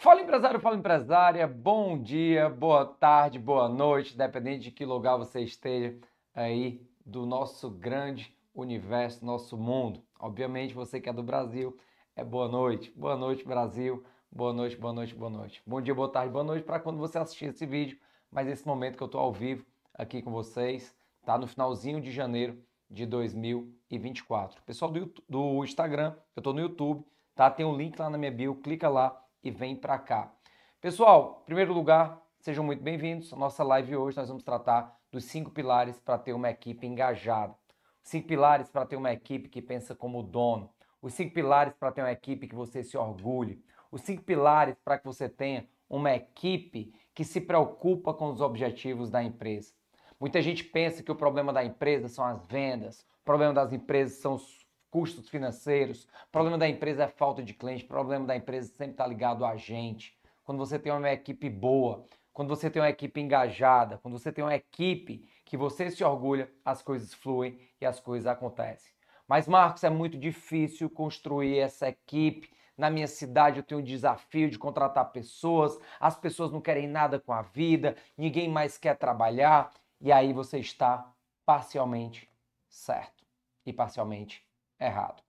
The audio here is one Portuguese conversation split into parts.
Fala empresário, fala empresária, bom dia, boa tarde, boa noite, dependente de que lugar você esteja aí do nosso grande universo, nosso mundo. Obviamente você que é do Brasil, é boa noite, boa noite Brasil, boa noite, boa noite, boa noite. Bom dia, boa tarde, boa noite para quando você assistir esse vídeo, mas esse momento que eu estou ao vivo aqui com vocês, tá no finalzinho de janeiro de 2024. Pessoal do, do Instagram, eu estou no YouTube, tá? Tem um link lá na minha bio, clica lá e vem para cá. Pessoal, em primeiro lugar, sejam muito bem-vindos. A nossa live hoje nós vamos tratar dos cinco pilares para ter uma equipe engajada. Cinco pilares para ter uma equipe que pensa como dono. Os cinco pilares para ter uma equipe que você se orgulhe. Os cinco pilares para que você tenha uma equipe que se preocupa com os objetivos da empresa. Muita gente pensa que o problema da empresa são as vendas, o problema das empresas são os custos financeiros, problema da empresa é falta de cliente, problema da empresa sempre está ligado a gente. Quando você tem uma equipe boa, quando você tem uma equipe engajada, quando você tem uma equipe que você se orgulha, as coisas fluem e as coisas acontecem. Mas, Marcos, é muito difícil construir essa equipe. Na minha cidade eu tenho um desafio de contratar pessoas, as pessoas não querem nada com a vida, ninguém mais quer trabalhar, e aí você está parcialmente certo e parcialmente errado.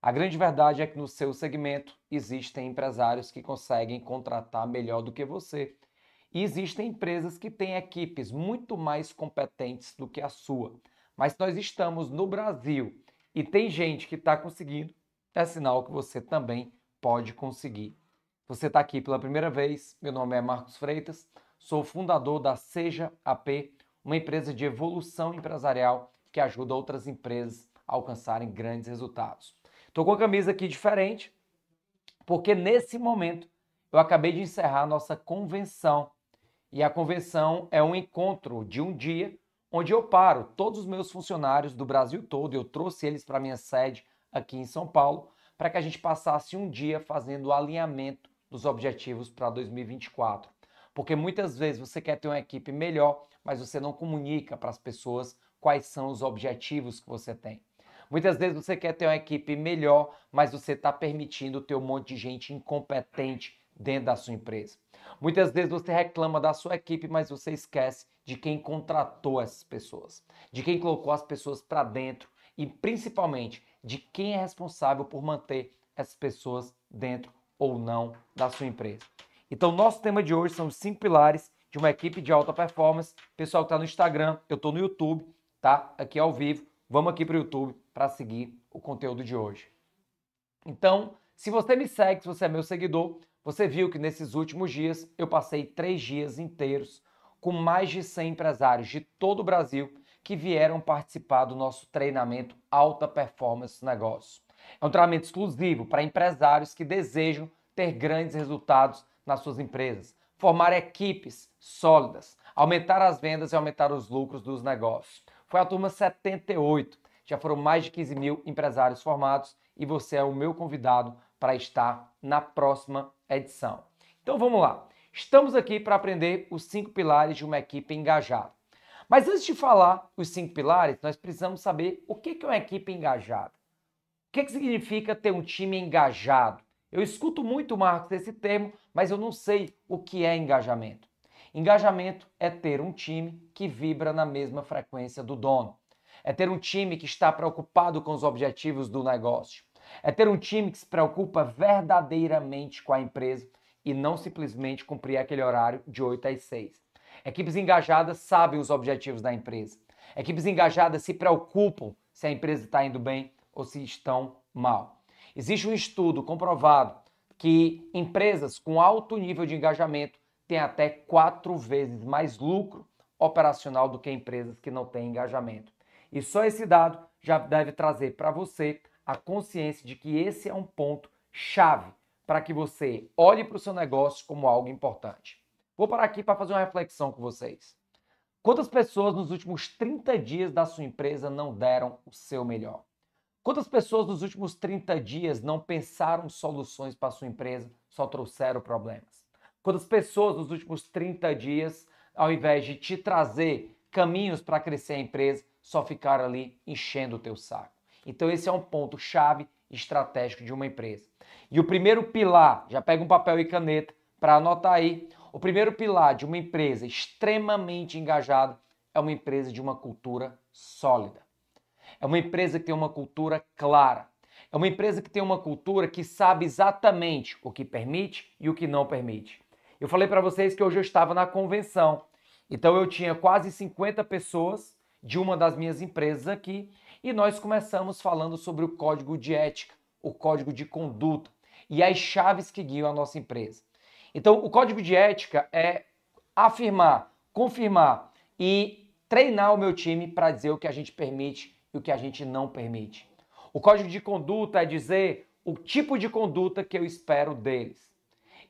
A grande verdade é que no seu segmento existem empresários que conseguem contratar melhor do que você. E existem empresas que têm equipes muito mais competentes do que a sua. Mas nós estamos no Brasil e tem gente que está conseguindo, é sinal que você também pode conseguir. Você está aqui pela primeira vez, meu nome é Marcos Freitas, sou fundador da Seja AP, uma empresa de evolução empresarial que ajuda outras empresas alcançarem grandes resultados. Estou com a camisa aqui diferente, porque nesse momento eu acabei de encerrar a nossa convenção. E a convenção é um encontro de um dia onde eu paro todos os meus funcionários do Brasil todo, eu trouxe eles para minha sede aqui em São Paulo, para que a gente passasse um dia fazendo o alinhamento dos objetivos para 2024. Porque muitas vezes você quer ter uma equipe melhor, mas você não comunica para as pessoas quais são os objetivos que você tem. Muitas vezes você quer ter uma equipe melhor, mas você está permitindo ter um monte de gente incompetente dentro da sua empresa. Muitas vezes você reclama da sua equipe, mas você esquece de quem contratou essas pessoas, de quem colocou as pessoas para dentro e principalmente de quem é responsável por manter essas pessoas dentro ou não da sua empresa. Então, nosso tema de hoje são os cinco pilares de uma equipe de alta performance. Pessoal que está no Instagram, eu estou no YouTube, tá? Aqui ao vivo vamos aqui para o YouTube para seguir o conteúdo de hoje. Então, se você me segue, se você é meu seguidor, você viu que nesses últimos dias eu passei três dias inteiros com mais de 100 empresários de todo o Brasil que vieram participar do nosso treinamento Alta Performance Negócios. É um treinamento exclusivo para empresários que desejam ter grandes resultados nas suas empresas, formar equipes sólidas, aumentar as vendas e aumentar os lucros dos negócios foi a turma 78. Já foram mais de 15 mil empresários formados e você é o meu convidado para estar na próxima edição. Então vamos lá. Estamos aqui para aprender os cinco pilares de uma equipe engajada. Mas antes de falar os cinco pilares, nós precisamos saber o que é uma equipe engajada. O que, é que significa ter um time engajado? Eu escuto muito, Marcos, esse termo, mas eu não sei o que é engajamento. Engajamento é ter um time que vibra na mesma frequência do dono. É ter um time que está preocupado com os objetivos do negócio. É ter um time que se preocupa verdadeiramente com a empresa e não simplesmente cumprir aquele horário de 8 às 6. Equipes engajadas sabem os objetivos da empresa. Equipes engajadas se preocupam se a empresa está indo bem ou se estão mal. Existe um estudo comprovado que empresas com alto nível de engajamento têm até quatro vezes mais lucro operacional do que empresas que não têm engajamento. E só esse dado já deve trazer para você a consciência de que esse é um ponto chave para que você olhe para o seu negócio como algo importante. Vou parar aqui para fazer uma reflexão com vocês. Quantas pessoas nos últimos 30 dias da sua empresa não deram o seu melhor? Quantas pessoas nos últimos 30 dias não pensaram soluções para sua empresa, só trouxeram problemas? Quantas pessoas nos últimos 30 dias, ao invés de te trazer caminhos para crescer a empresa, só ficaram ali enchendo o teu saco. Então esse é um ponto chave estratégico de uma empresa. E o primeiro pilar, já pega um papel e caneta para anotar aí. O primeiro pilar de uma empresa extremamente engajada é uma empresa de uma cultura sólida. É uma empresa que tem uma cultura clara. É uma empresa que tem uma cultura que sabe exatamente o que permite e o que não permite. Eu falei para vocês que hoje eu estava na convenção. Então eu tinha quase 50 pessoas de uma das minhas empresas aqui e nós começamos falando sobre o código de ética, o código de conduta e as chaves que guiam a nossa empresa. Então, o código de ética é afirmar, confirmar e treinar o meu time para dizer o que a gente permite e o que a gente não permite. O código de conduta é dizer o tipo de conduta que eu espero deles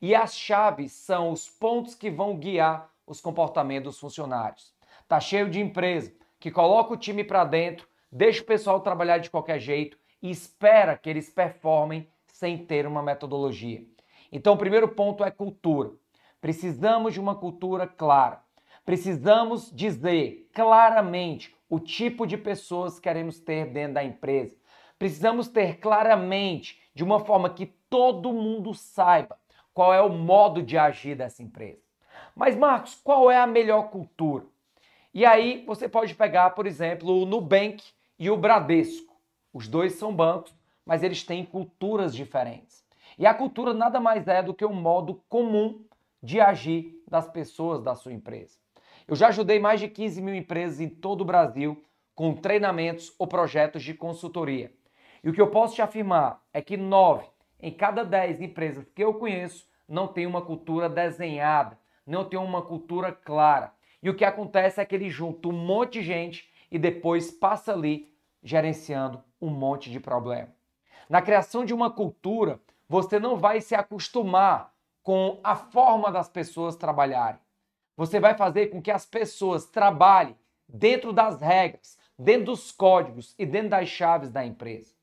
e as chaves são os pontos que vão guiar os comportamentos dos funcionários. Tá cheio de empresa que coloca o time para dentro, deixa o pessoal trabalhar de qualquer jeito e espera que eles performem sem ter uma metodologia. Então, o primeiro ponto é cultura. Precisamos de uma cultura clara. Precisamos dizer claramente o tipo de pessoas que queremos ter dentro da empresa. Precisamos ter claramente, de uma forma que todo mundo saiba, qual é o modo de agir dessa empresa. Mas, Marcos, qual é a melhor cultura? E aí você pode pegar, por exemplo, o Nubank e o Bradesco. Os dois são bancos, mas eles têm culturas diferentes. E a cultura nada mais é do que um modo comum de agir das pessoas da sua empresa. Eu já ajudei mais de 15 mil empresas em todo o Brasil com treinamentos ou projetos de consultoria. E o que eu posso te afirmar é que nove em cada 10 empresas que eu conheço, não tem uma cultura desenhada, não tem uma cultura clara. E o que acontece é que ele junta um monte de gente e depois passa ali gerenciando um monte de problema. Na criação de uma cultura, você não vai se acostumar com a forma das pessoas trabalharem. Você vai fazer com que as pessoas trabalhem dentro das regras, dentro dos códigos e dentro das chaves da empresa.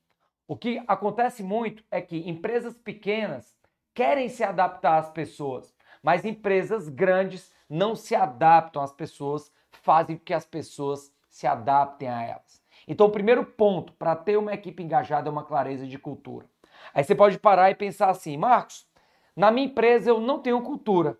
O que acontece muito é que empresas pequenas querem se adaptar às pessoas, mas empresas grandes não se adaptam às pessoas, fazem com que as pessoas se adaptem a elas. Então, o primeiro ponto para ter uma equipe engajada é uma clareza de cultura. Aí você pode parar e pensar assim, Marcos, na minha empresa eu não tenho cultura.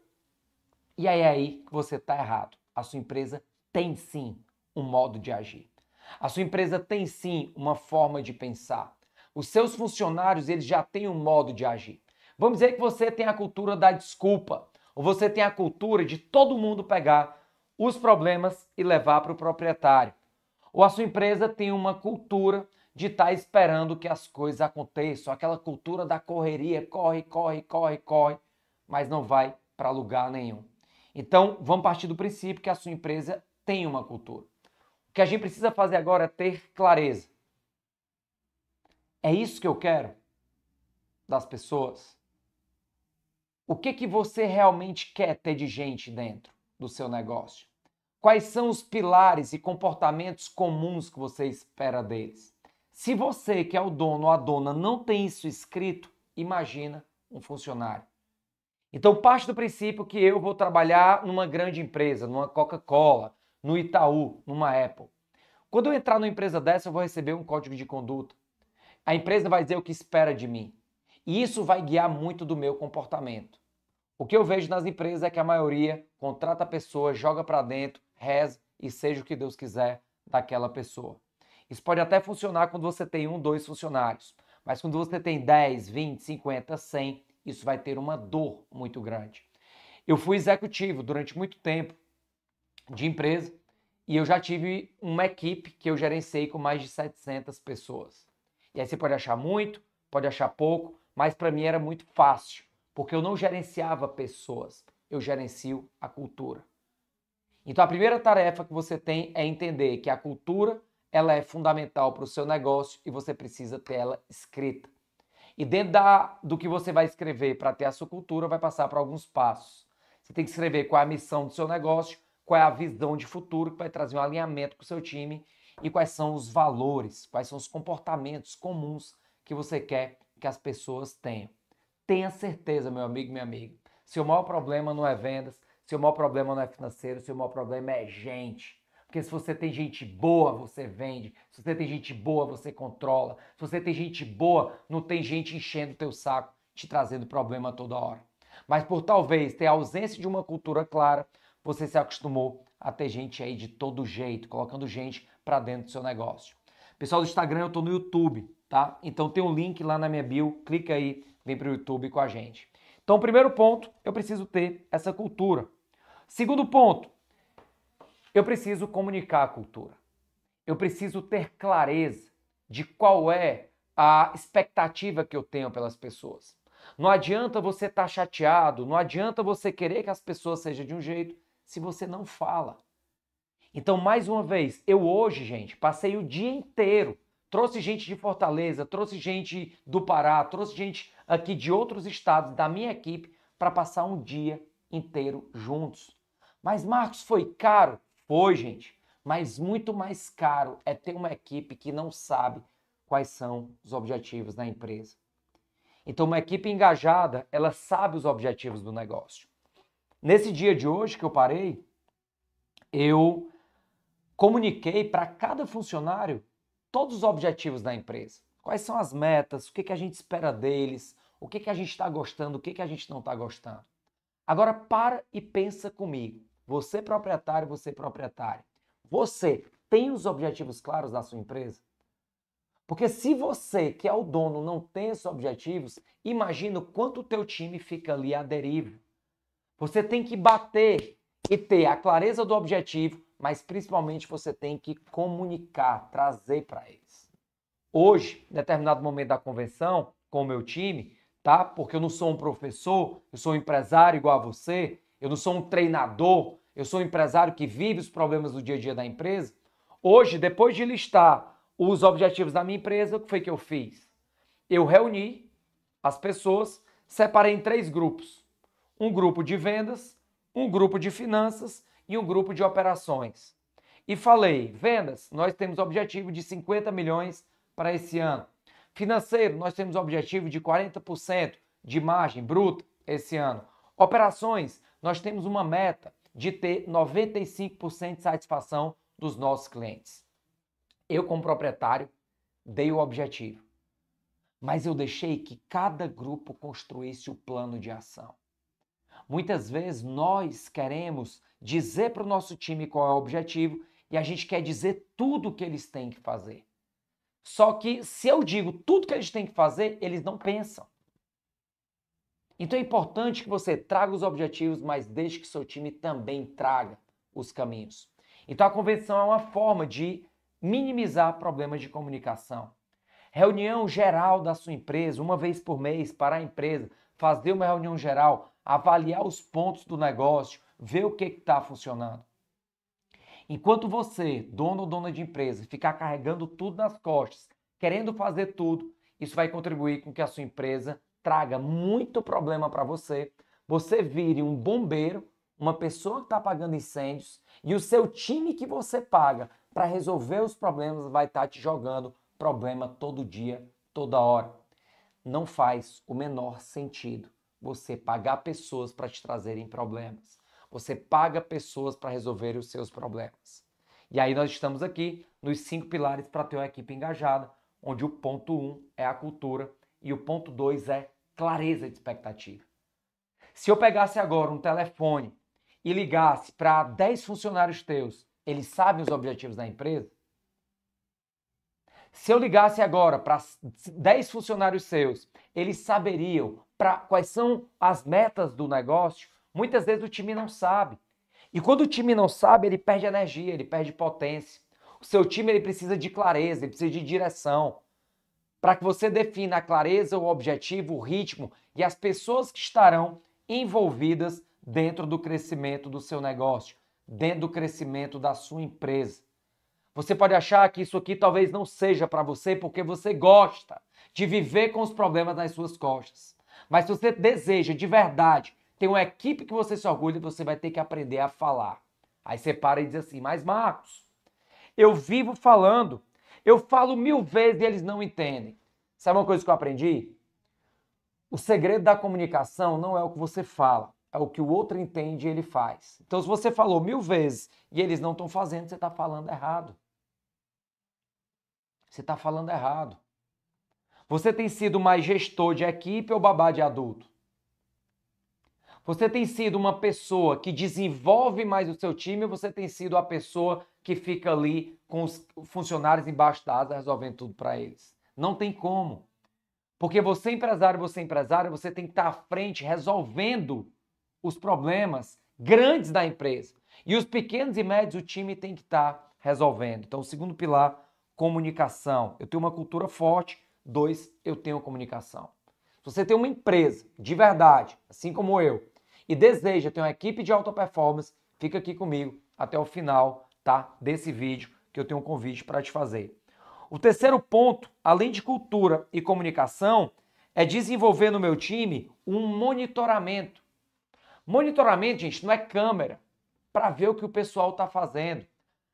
E aí é aí que você está errado. A sua empresa tem sim um modo de agir. A sua empresa tem sim uma forma de pensar. Os seus funcionários, eles já têm um modo de agir. Vamos dizer que você tem a cultura da desculpa, ou você tem a cultura de todo mundo pegar os problemas e levar para o proprietário. Ou a sua empresa tem uma cultura de estar tá esperando que as coisas aconteçam, aquela cultura da correria, corre, corre, corre, corre, mas não vai para lugar nenhum. Então, vamos partir do princípio que a sua empresa tem uma cultura. O que a gente precisa fazer agora é ter clareza. É isso que eu quero das pessoas? O que que você realmente quer ter de gente dentro do seu negócio? Quais são os pilares e comportamentos comuns que você espera deles? Se você, que é o dono ou a dona, não tem isso escrito, imagina um funcionário. Então, parte do princípio que eu vou trabalhar numa grande empresa, numa Coca-Cola, no Itaú, numa Apple. Quando eu entrar numa empresa dessa, eu vou receber um código de conduta. A empresa vai dizer o que espera de mim. E isso vai guiar muito do meu comportamento. O que eu vejo nas empresas é que a maioria contrata a pessoa, joga para dentro, reza e seja o que Deus quiser daquela pessoa. Isso pode até funcionar quando você tem um, dois funcionários, mas quando você tem 10, 20, 50, 100, isso vai ter uma dor muito grande. Eu fui executivo durante muito tempo de empresa e eu já tive uma equipe que eu gerenciei com mais de 700 pessoas. E aí você pode achar muito, pode achar pouco, mas para mim era muito fácil, porque eu não gerenciava pessoas, eu gerencio a cultura. Então a primeira tarefa que você tem é entender que a cultura ela é fundamental para o seu negócio e você precisa ter ela escrita. E dentro da, do que você vai escrever para ter a sua cultura, vai passar por alguns passos. Você tem que escrever qual é a missão do seu negócio, qual é a visão de futuro que vai trazer um alinhamento com o seu time e quais são os valores, quais são os comportamentos comuns que você quer que as pessoas tenham. Tenha certeza, meu amigo, minha amiga. Seu maior problema não é vendas, seu maior problema não é financeiro, seu maior problema é gente. Porque se você tem gente boa, você vende. Se você tem gente boa, você controla. Se você tem gente boa, não tem gente enchendo o teu saco, te trazendo problema toda hora. Mas por talvez ter a ausência de uma cultura clara, você se acostumou a ter gente aí de todo jeito, colocando gente para dentro do seu negócio. Pessoal do Instagram, eu estou no YouTube, tá? Então tem um link lá na minha bio, clica aí, vem para o YouTube com a gente. Então, primeiro ponto, eu preciso ter essa cultura. Segundo ponto, eu preciso comunicar a cultura. Eu preciso ter clareza de qual é a expectativa que eu tenho pelas pessoas. Não adianta você estar tá chateado, não adianta você querer que as pessoas sejam de um jeito se você não fala. Então, mais uma vez, eu hoje, gente, passei o dia inteiro. Trouxe gente de Fortaleza, trouxe gente do Pará, trouxe gente aqui de outros estados da minha equipe para passar um dia inteiro juntos. Mas Marcos foi caro? Foi, gente. Mas muito mais caro é ter uma equipe que não sabe quais são os objetivos da empresa. Então, uma equipe engajada, ela sabe os objetivos do negócio. Nesse dia de hoje que eu parei, eu comuniquei para cada funcionário todos os objetivos da empresa. Quais são as metas, o que, que a gente espera deles, o que, que a gente está gostando, o que, que a gente não está gostando. Agora para e pensa comigo. Você proprietário, você proprietário. Você tem os objetivos claros da sua empresa? Porque se você, que é o dono, não tem esses objetivos, imagina o quanto o teu time fica ali à deriva. Você tem que bater e ter a clareza do objetivo, mas principalmente você tem que comunicar, trazer para eles. Hoje, em determinado momento da convenção, com o meu time, tá? Porque eu não sou um professor, eu sou um empresário igual a você, eu não sou um treinador, eu sou um empresário que vive os problemas do dia a dia da empresa. Hoje, depois de listar os objetivos da minha empresa, o que foi que eu fiz? Eu reuni as pessoas, separei em três grupos: um grupo de vendas, um grupo de finanças e um grupo de operações. E falei, vendas, nós temos objetivo de 50 milhões para esse ano. Financeiro, nós temos objetivo de 40% de margem bruta esse ano. Operações, nós temos uma meta de ter 95% de satisfação dos nossos clientes. Eu, como proprietário, dei o objetivo, mas eu deixei que cada grupo construísse o plano de ação. Muitas vezes nós queremos dizer para o nosso time qual é o objetivo e a gente quer dizer tudo o que eles têm que fazer. Só que se eu digo tudo que eles têm que fazer, eles não pensam. Então é importante que você traga os objetivos, mas deixe que seu time também traga os caminhos. Então a convenção é uma forma de minimizar problemas de comunicação. Reunião geral da sua empresa, uma vez por mês para a empresa, fazer uma reunião geral avaliar os pontos do negócio, ver o que está funcionando. Enquanto você, dono ou dona de empresa, ficar carregando tudo nas costas, querendo fazer tudo, isso vai contribuir com que a sua empresa traga muito problema para você, você vire um bombeiro, uma pessoa que está apagando incêndios, e o seu time que você paga para resolver os problemas vai estar tá te jogando problema todo dia, toda hora. Não faz o menor sentido. Você pagar pessoas para te trazerem problemas. Você paga pessoas para resolver os seus problemas. E aí nós estamos aqui nos cinco pilares para ter uma equipe engajada, onde o ponto um é a cultura e o ponto dois é clareza de expectativa. Se eu pegasse agora um telefone e ligasse para 10 funcionários teus, eles sabem os objetivos da empresa? Se eu ligasse agora para 10 funcionários seus, eles saberiam para quais são as metas do negócio, muitas vezes o time não sabe. E quando o time não sabe, ele perde energia, ele perde potência. O seu time ele precisa de clareza, ele precisa de direção. Para que você defina a clareza, o objetivo, o ritmo e as pessoas que estarão envolvidas dentro do crescimento do seu negócio, dentro do crescimento da sua empresa. Você pode achar que isso aqui talvez não seja para você porque você gosta de viver com os problemas nas suas costas. Mas se você deseja de verdade tem uma equipe que você se orgulha, você vai ter que aprender a falar. Aí você para e diz assim: Mas Marcos, eu vivo falando, eu falo mil vezes e eles não entendem. Sabe uma coisa que eu aprendi? O segredo da comunicação não é o que você fala, é o que o outro entende e ele faz. Então, se você falou mil vezes e eles não estão fazendo, você está falando errado. Você está falando errado. Você tem sido mais gestor de equipe ou babá de adulto? Você tem sido uma pessoa que desenvolve mais o seu time ou você tem sido a pessoa que fica ali com os funcionários embaixo da asa resolvendo tudo para eles? Não tem como. Porque você empresário, você empresário, você tem que estar tá à frente resolvendo os problemas grandes da empresa. E os pequenos e médios o time tem que estar tá resolvendo. Então, o segundo pilar, comunicação. Eu tenho uma cultura forte Dois, eu tenho comunicação. Se você tem uma empresa de verdade, assim como eu, e deseja ter uma equipe de alta performance, fica aqui comigo até o final, tá? Desse vídeo que eu tenho um convite para te fazer. O terceiro ponto, além de cultura e comunicação, é desenvolver no meu time um monitoramento. Monitoramento, gente, não é câmera para ver o que o pessoal está fazendo.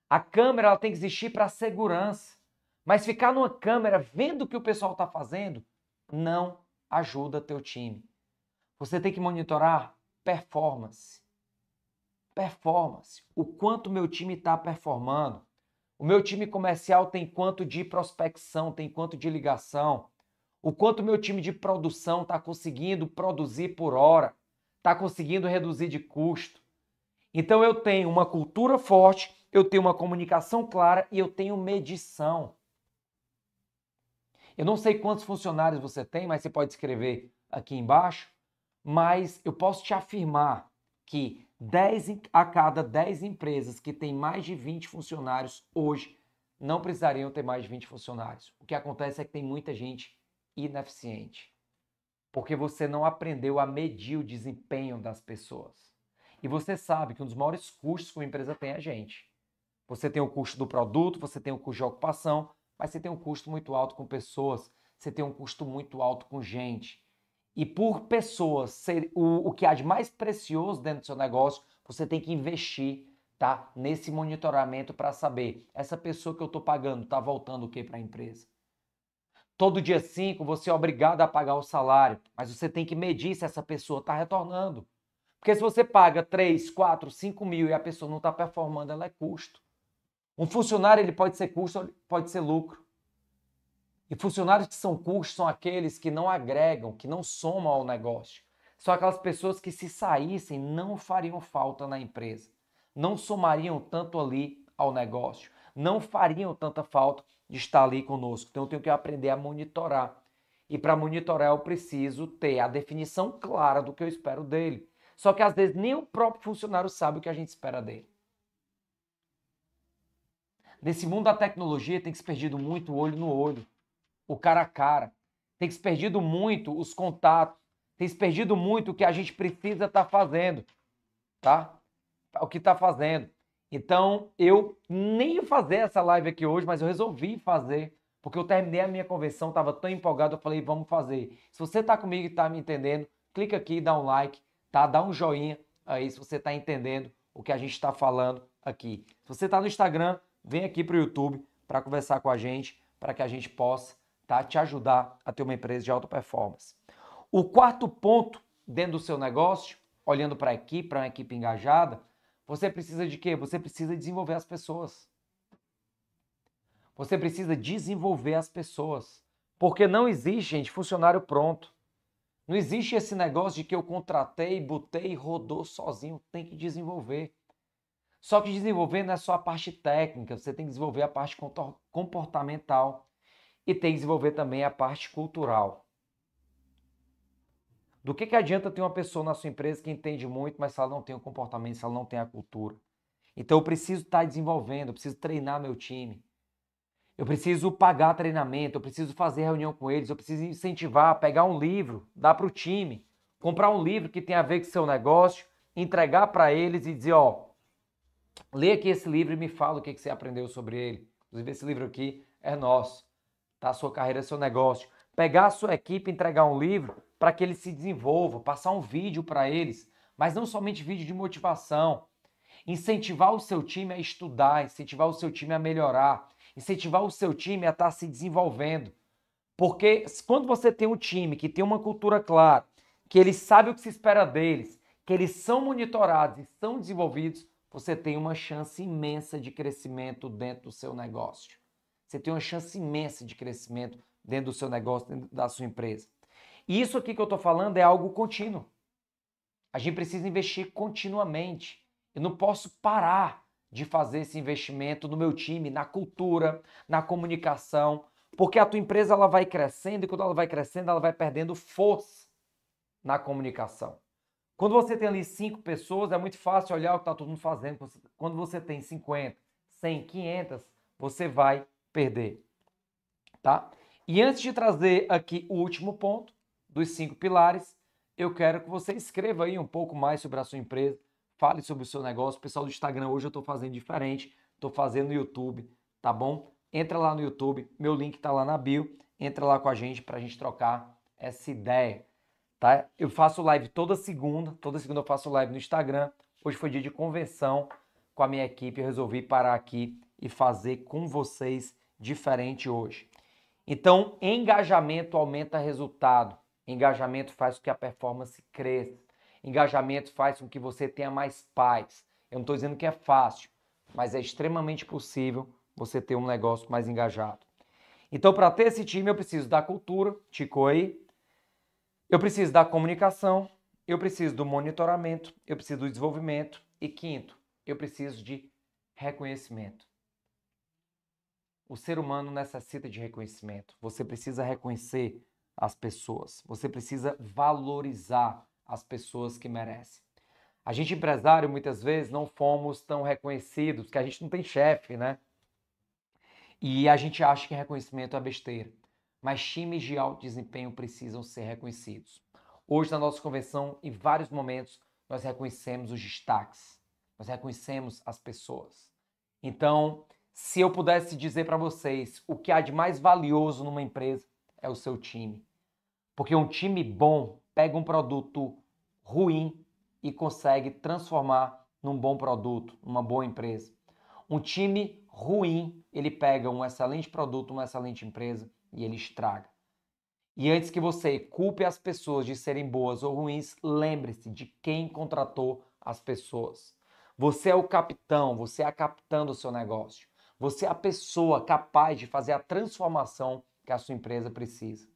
A câmera ela tem que existir para segurança. Mas ficar numa câmera vendo o que o pessoal está fazendo não ajuda teu time. Você tem que monitorar performance. Performance. O quanto meu time está performando. O meu time comercial tem quanto de prospecção, tem quanto de ligação. O quanto meu time de produção está conseguindo produzir por hora, está conseguindo reduzir de custo. Então eu tenho uma cultura forte, eu tenho uma comunicação clara e eu tenho medição. Eu não sei quantos funcionários você tem, mas você pode escrever aqui embaixo. Mas eu posso te afirmar que 10 a cada 10 empresas que têm mais de 20 funcionários hoje não precisariam ter mais de 20 funcionários. O que acontece é que tem muita gente ineficiente, porque você não aprendeu a medir o desempenho das pessoas. E você sabe que um dos maiores custos que uma empresa tem é a gente. Você tem o custo do produto, você tem o custo de ocupação, mas você tem um custo muito alto com pessoas, você tem um custo muito alto com gente. E por pessoas, ser o, o que há de mais precioso dentro do seu negócio, você tem que investir tá? nesse monitoramento para saber essa pessoa que eu estou pagando está voltando o que para a empresa. Todo dia 5 você é obrigado a pagar o salário, mas você tem que medir se essa pessoa está retornando. Porque se você paga 3, 4, 5 mil e a pessoa não está performando, ela é custo. Um funcionário ele pode ser custo, pode ser lucro. E funcionários que são custos são aqueles que não agregam, que não somam ao negócio. São aquelas pessoas que se saíssem não fariam falta na empresa, não somariam tanto ali ao negócio, não fariam tanta falta de estar ali conosco. Então eu tenho que aprender a monitorar. E para monitorar eu preciso ter a definição clara do que eu espero dele. Só que às vezes nem o próprio funcionário sabe o que a gente espera dele. Nesse mundo da tecnologia tem que se perdido muito olho no olho, o cara a cara. Tem que se perdido muito os contatos. Tem se perdido muito o que a gente precisa estar tá fazendo, tá? O que está fazendo. Então, eu nem ia fazer essa live aqui hoje, mas eu resolvi fazer, porque eu terminei a minha convenção, estava tão empolgado, eu falei, vamos fazer. Se você está comigo e está me entendendo, clica aqui, dá um like, tá? Dá um joinha aí se você está entendendo o que a gente está falando aqui. Se você está no Instagram, vem aqui para o YouTube para conversar com a gente, para que a gente possa tá, te ajudar a ter uma empresa de alta performance. O quarto ponto dentro do seu negócio, olhando para a equipe, para uma equipe engajada, você precisa de quê? Você precisa desenvolver as pessoas. Você precisa desenvolver as pessoas. Porque não existe, gente, funcionário pronto. Não existe esse negócio de que eu contratei, botei e rodou sozinho. Tem que desenvolver. Só que desenvolver não é só a parte técnica, você tem que desenvolver a parte comportamental e tem que desenvolver também a parte cultural. Do que, que adianta ter uma pessoa na sua empresa que entende muito, mas se ela não tem o comportamento, se ela não tem a cultura? Então eu preciso estar tá desenvolvendo, eu preciso treinar meu time. Eu preciso pagar treinamento, eu preciso fazer reunião com eles, eu preciso incentivar, pegar um livro, dar para o time, comprar um livro que tem a ver com seu negócio, entregar para eles e dizer, ó, Lê aqui esse livro e me fala o que, você aprendeu sobre ele. Inclusive, esse livro aqui é nosso. Tá? Sua carreira, seu negócio. Pegar a sua equipe, entregar um livro para que ele se desenvolva, passar um vídeo para eles, mas não somente vídeo de motivação. Incentivar o seu time a estudar, incentivar o seu time a melhorar, incentivar o seu time a estar tá se desenvolvendo. Porque quando você tem um time que tem uma cultura clara, que eles sabem o que se espera deles, que eles são monitorados e são desenvolvidos, você tem uma chance imensa de crescimento dentro do seu negócio. Você tem uma chance imensa de crescimento dentro do seu negócio, dentro da sua empresa. E isso aqui que eu estou falando é algo contínuo. A gente precisa investir continuamente. Eu não posso parar de fazer esse investimento no meu time, na cultura, na comunicação, porque a tua empresa ela vai crescendo e quando ela vai crescendo, ela vai perdendo força na comunicação. Quando você tem ali cinco pessoas, é muito fácil olhar o que está todo mundo fazendo. Quando você tem 50, 100, 500, você vai perder. Tá? E antes de trazer aqui o último ponto dos cinco pilares, eu quero que você escreva aí um pouco mais sobre a sua empresa, fale sobre o seu negócio. Pessoal do Instagram, hoje eu estou fazendo diferente, estou fazendo no YouTube, tá bom? Entra lá no YouTube, meu link está lá na bio, entra lá com a gente para a gente trocar essa ideia tá? Eu faço live toda segunda, toda segunda eu faço live no Instagram. Hoje foi dia de convenção com a minha equipe, eu resolvi parar aqui e fazer com vocês diferente hoje. Então, engajamento aumenta resultado. Engajamento faz com que a performance cresça. Engajamento faz com que você tenha mais paz. Eu não estou dizendo que é fácil, mas é extremamente possível você ter um negócio mais engajado. Então, para ter esse time, eu preciso da cultura, Ticoi, eu preciso da comunicação, eu preciso do monitoramento, eu preciso do desenvolvimento e quinto, eu preciso de reconhecimento. O ser humano necessita de reconhecimento. Você precisa reconhecer as pessoas, você precisa valorizar as pessoas que merecem. A gente empresário muitas vezes não fomos tão reconhecidos, porque a gente não tem chefe, né? E a gente acha que reconhecimento é besteira mas times de alto desempenho precisam ser reconhecidos. Hoje, na nossa convenção, em vários momentos, nós reconhecemos os destaques, nós reconhecemos as pessoas. Então, se eu pudesse dizer para vocês o que há de mais valioso numa empresa é o seu time. Porque um time bom pega um produto ruim e consegue transformar num bom produto, numa boa empresa. Um time ruim, ele pega um excelente produto, uma excelente empresa e ele estraga. E antes que você culpe as pessoas de serem boas ou ruins, lembre-se de quem contratou as pessoas. Você é o capitão, você é a capitã do seu negócio. Você é a pessoa capaz de fazer a transformação que a sua empresa precisa.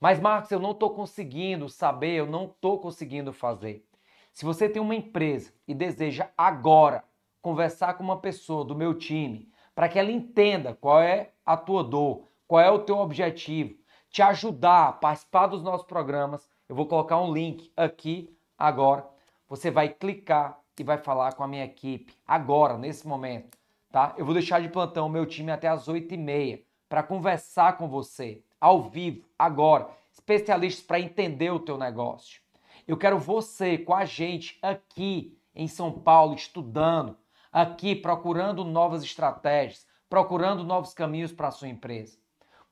Mas, Marcos, eu não estou conseguindo saber, eu não estou conseguindo fazer. Se você tem uma empresa e deseja agora conversar com uma pessoa do meu time para que ela entenda qual é a tua dor, qual é o teu objetivo, te ajudar a participar dos nossos programas, eu vou colocar um link aqui agora. Você vai clicar e vai falar com a minha equipe agora, nesse momento, tá? Eu vou deixar de plantão o meu time até as 8h30 para conversar com você ao vivo, agora, especialistas para entender o teu negócio. Eu quero você com a gente aqui em São Paulo, estudando, aqui procurando novas estratégias, procurando novos caminhos para a sua empresa.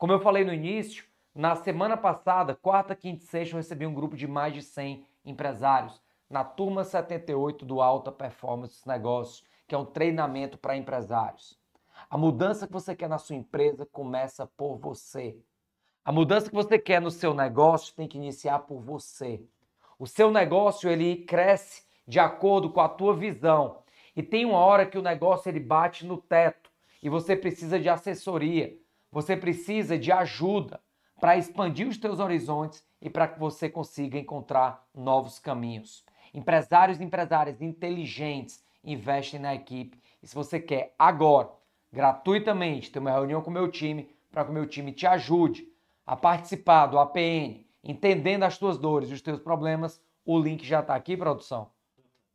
Como eu falei no início, na semana passada, quarta, quinta e sexta, eu recebi um grupo de mais de 100 empresários na turma 78 do Alta Performance Negócios, que é um treinamento para empresários. A mudança que você quer na sua empresa começa por você. A mudança que você quer no seu negócio tem que iniciar por você. O seu negócio ele cresce de acordo com a tua visão. E tem uma hora que o negócio ele bate no teto e você precisa de assessoria. Você precisa de ajuda para expandir os teus horizontes e para que você consiga encontrar novos caminhos. Empresários e empresárias inteligentes investem na equipe. E se você quer agora, gratuitamente, ter uma reunião com o meu time, para que o meu time te ajude a participar do APN, entendendo as tuas dores e os teus problemas, o link já está aqui, produção.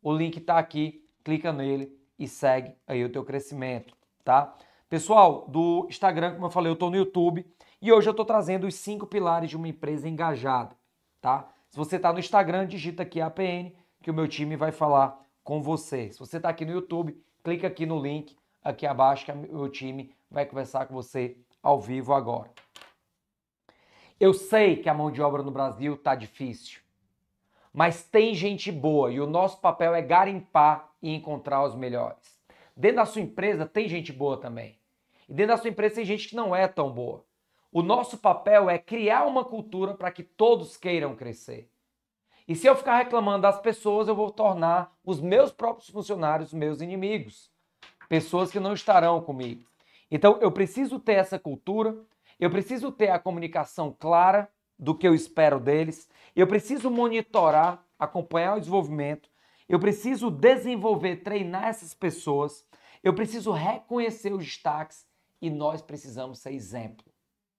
O link está aqui, clica nele e segue aí o teu crescimento, tá? Pessoal do Instagram, como eu falei, eu estou no YouTube e hoje eu estou trazendo os cinco pilares de uma empresa engajada, tá? Se você está no Instagram, digita aqui APN que o meu time vai falar com você. Se você está aqui no YouTube, clica aqui no link aqui abaixo que o meu time vai conversar com você ao vivo agora. Eu sei que a mão de obra no Brasil está difícil, mas tem gente boa e o nosso papel é garimpar e encontrar os melhores. Dentro da sua empresa tem gente boa também. E dentro da sua empresa tem gente que não é tão boa. O nosso papel é criar uma cultura para que todos queiram crescer. E se eu ficar reclamando das pessoas, eu vou tornar os meus próprios funcionários meus inimigos, pessoas que não estarão comigo. Então eu preciso ter essa cultura, eu preciso ter a comunicação clara do que eu espero deles, eu preciso monitorar, acompanhar o desenvolvimento eu preciso desenvolver, treinar essas pessoas. Eu preciso reconhecer os destaques e nós precisamos ser exemplo.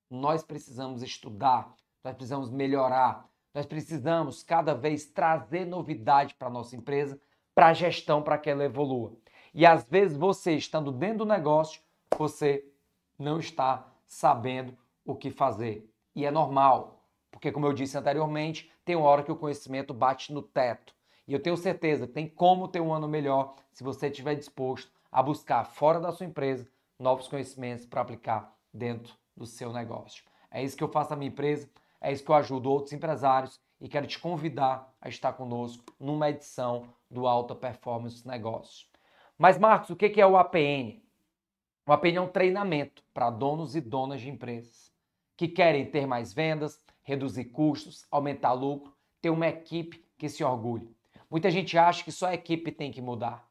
Nós precisamos estudar, nós precisamos melhorar, nós precisamos cada vez trazer novidade para a nossa empresa, para a gestão, para que ela evolua. E às vezes você, estando dentro do negócio, você não está sabendo o que fazer. E é normal, porque como eu disse anteriormente, tem uma hora que o conhecimento bate no teto. E eu tenho certeza que tem como ter um ano melhor se você estiver disposto a buscar fora da sua empresa novos conhecimentos para aplicar dentro do seu negócio. É isso que eu faço na minha empresa, é isso que eu ajudo outros empresários e quero te convidar a estar conosco numa edição do Alta Performance Negócios. Mas, Marcos, o que é o APN? O APN é um treinamento para donos e donas de empresas que querem ter mais vendas, reduzir custos, aumentar lucro, ter uma equipe que se orgulhe. Muita gente acha que só a equipe tem que mudar.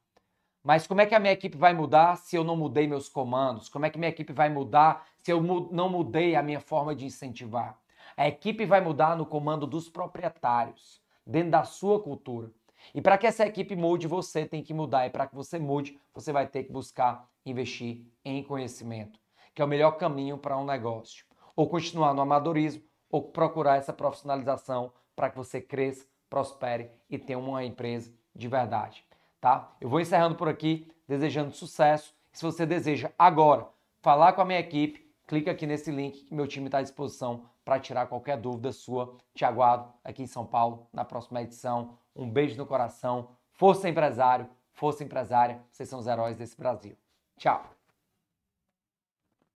Mas como é que a minha equipe vai mudar se eu não mudei meus comandos? Como é que minha equipe vai mudar se eu não mudei a minha forma de incentivar? A equipe vai mudar no comando dos proprietários, dentro da sua cultura. E para que essa equipe mude, você tem que mudar. E para que você mude, você vai ter que buscar investir em conhecimento, que é o melhor caminho para um negócio. Ou continuar no amadorismo, ou procurar essa profissionalização para que você cresça prospere e tenha uma empresa de verdade, tá? Eu vou encerrando por aqui, desejando sucesso. Se você deseja agora falar com a minha equipe, clica aqui nesse link que meu time está à disposição para tirar qualquer dúvida sua. Te aguardo aqui em São Paulo na próxima edição. Um beijo no coração. Força empresário, força empresária, vocês são os heróis desse Brasil. Tchau!